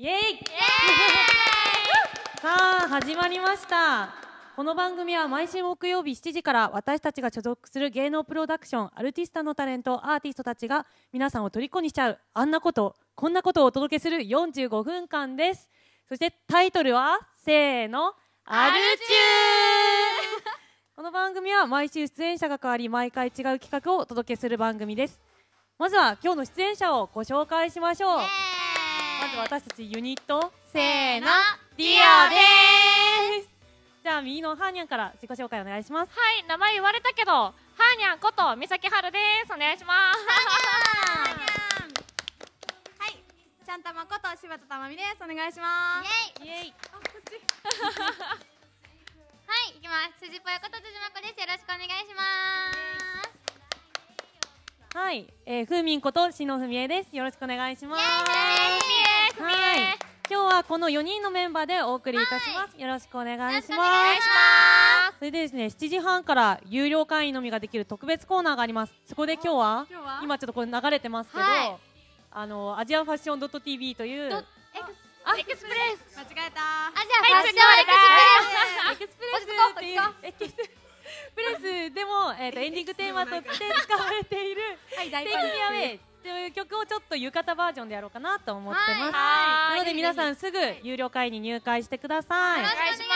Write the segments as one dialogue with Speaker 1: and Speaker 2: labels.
Speaker 1: イエイさあ始まりましたこの番組は毎週木曜日7時から私たちが所属する芸能プロダクションアルティスタのタレントアーティストたちが皆さんを虜にしちゃうあんなことこんなことをお届けする45分間ですそしてタイトルはせーのアルチューこの番組は毎週出演者が変わり毎回違う企画をお届けする番組ですまずは今日の出演者をご紹介しましょう、まず私たちユニットせーのディオですじゃあ右のハーニャンから自己紹介お願いしますはい名前言われたけどハーニャンこと三崎春ですお願いしますはいちゃんたまこと柴田たまみですお願いしますイエイイエイ はい行きます辻ぽよこと辻まこですよろしくお願いしますはい、えー、ふみんことしのふみえです。よろしくお願いします。この4人のメンバーでお送りいたします、はい、よろしくお願いしますそれでですね7時半から有料会員のみができる特別コーナーがありますそこで今日は今ちょっとこれ流れてますけど、はい、あのアジアファッションドット .tv というエクスプレス間違えたアジアファッションエクスプレスエクスプレスエクスプレスでも、えーと、エンディングテーマとして使われている「はい、テイキアウェイ」という曲をちょっと浴衣バージョンでやろうかなと思ってます、はい、なので皆さんすぐ有料会に入会してください、よろしくお願いしま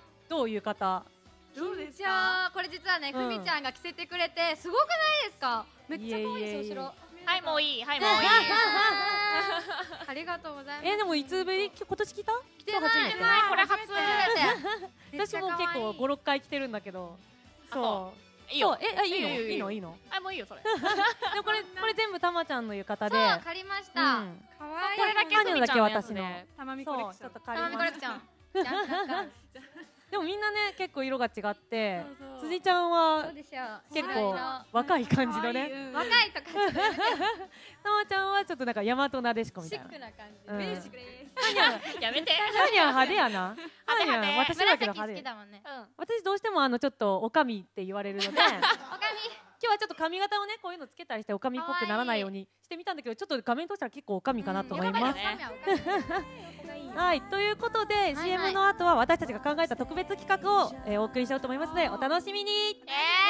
Speaker 1: すどう浴衣どうですかこれ実はね、ふみちゃんが着せてくれてすごくないですかめっちゃ可愛いです後はいもういいはいもういい ありがとうございますえでもいつぶり今年着た着てないこれ初めて 私も結構五六回着てるんだけどそういいよえあいいのいいのいいのもいいよそれ でもこれこれ全部たまちゃんの浴衣でそう借りました、うん、かわいいこれだけだけ私のたまみコレクションちょっと借りまでもみんなね結構色が違って辻ちゃんは結構若い感じのね、若いとかたまちゃんはちょっとなんか大和なでしこみたいなシックな感じ、うん、ベーシックですやめて何や派手やな私だけど派手、ねうん、私どうしてもあのちょっとおかみって言われるので 今日はちょっと髪型をねこういうのつけたりしておかみっぽくならないようにしてみたんだけどちょっと画面通したら結構おかみかなと思います。はいということで、はい、CM の後は私たちが考えた特別企画を、えー、お送りしようと思いますのでお楽しみに。えー